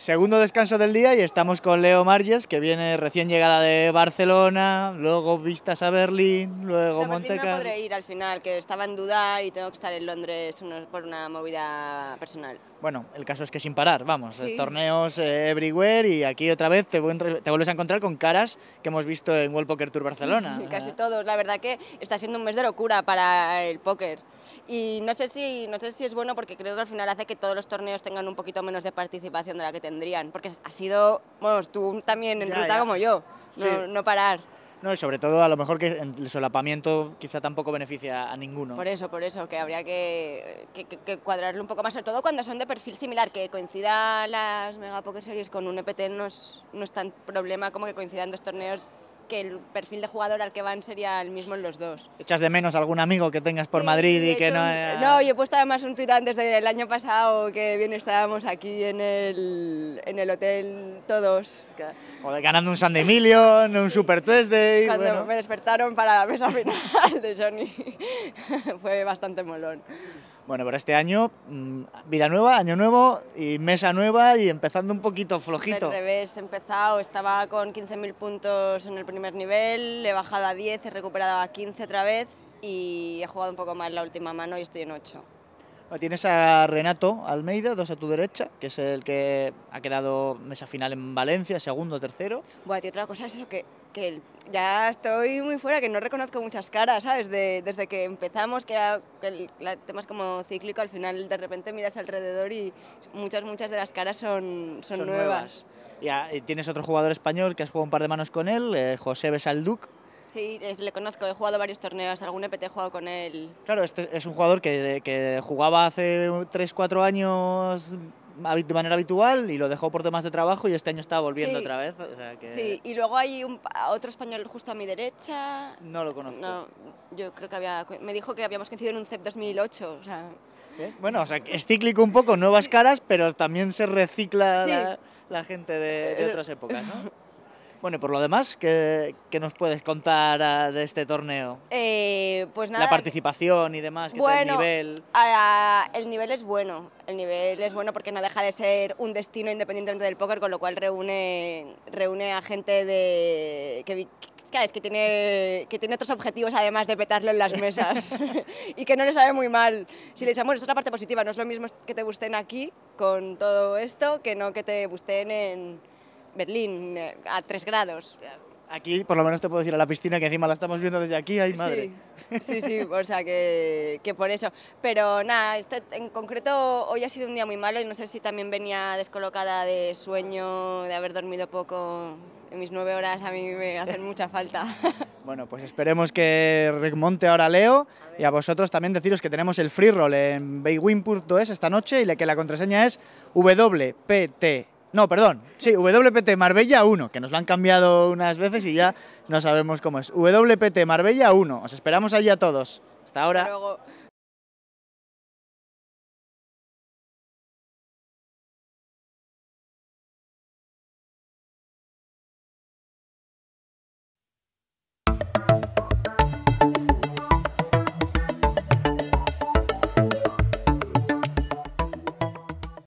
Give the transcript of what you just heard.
Segundo descanso del día y estamos con Leo Marges, que viene recién llegada de Barcelona, luego vistas a Berlín, luego Montecarlo. No podré ir al final, que estaba en duda y tengo que estar en Londres por una movida personal. Bueno, el caso es que sin parar, vamos, torneos eh, everywhere y aquí otra vez te, vuelves a encontrar con caras que hemos visto en World Poker Tour Barcelona. Casi todos, la verdad que está siendo un mes de locura para el póker y no sé si, no sé si es bueno porque creo que al final hace que todos los torneos tengan un poquito menos de participación de la que te tendrían, porque ha sido, bueno, tú también en ruta como yo, no, parar. No, y sobre todo a lo mejor que el solapamiento quizá tampoco beneficia a ninguno. Por eso, por eso, que habría que, cuadrarlo un poco más, sobre todo cuando son de perfil similar, que coincida las Mega Poker Series con un EPT no es, no es tan problema como que coincidan dos torneos que el perfil de jugador al que van sería el mismo en los dos. ¿Echas de menos algún amigo que tengas por Madrid y que no...? No, yo he puesto además un tuit antes del año pasado que bien estábamos aquí en el, en el hotel todos. O de ganando un Sunday Million, un Super Tuesday... Cuando bueno. me despertaron para la mesa final de Sony fue bastante molón. Bueno, para este año, mm, vida nueva, año nuevo y mesa nueva y empezando un poquito flojito. Al revés, he empezado, estaba con 15.000 puntos en el primer nivel, he bajado a 10, he recuperado a 15 otra vez y he jugado un poco más la última mano y estoy en 8. Tienes a Renato Almeida, dos a tu derecha, que es el que ha quedado mesa final en Valencia, segundo, tercero. Bueno, y otra cosa es eso que, que, ya estoy muy fuera, que no reconozco muchas caras, ¿sabes? desde que empezamos, que el, tema temas como cíclico, al final de repente miras alrededor y muchas, muchas de las caras son, son, nuevas. Ya, y tienes otro jugador español que has jugado un par de manos con él, eh, José Besalduc, Sí, le conozco, he jugado varios torneos, algún EPT he jugado con él. Claro, este es un jugador que, jugaba hace 3-4 años de manera habitual y lo dejó por temas de trabajo y este año está volviendo otra vez. Sí, y luego hay un, otro español justo a mi derecha. No lo conozco. No, yo creo que había, me dijo que habíamos coincidido en un CEP 2008. ¿Eh? Bueno, o sea, es cíclico un poco, nuevas caras, pero también se recicla la, gente de, de eh, otras épocas, ¿no? Bueno, y por lo demás, ¿qué, nos puedes contar ah, de este torneo? Eh, pues nada. La participación y demás, bueno, el nivel? el nivel es bueno, el nivel es bueno porque no deja de ser un destino independientemente del póker, con lo cual reúne, reúne a gente de, que, que tiene, que tiene otros objetivos además de petarlo en las mesas y que no le sabe muy mal. Si le echamos, esto es la parte positiva, no es lo mismo que te gusten aquí con todo esto que no que te gusten en Berlín, eh, a 3 grados. Aquí por lo menos te puedo decir a la piscina que encima la estamos viendo desde aquí, ay madre. Sí, sí, o sea que, por eso. Pero nada, este, en concreto hoy ha sido un día muy malo y no sé si también venía descolocada de sueño, de haber dormido poco. En mis nueve horas a mí me hacen mucha falta. Bueno, pues esperemos que remonte ahora Leo y a vosotros también deciros que tenemos el free roll en baywin.es esta noche y que la contraseña es WPT no, perdón. Sí, WPT Marbella 1, que nos lo han cambiado unas veces y ya no sabemos cómo es. WPT Marbella 1. Os esperamos allí a todos. Hasta ahora.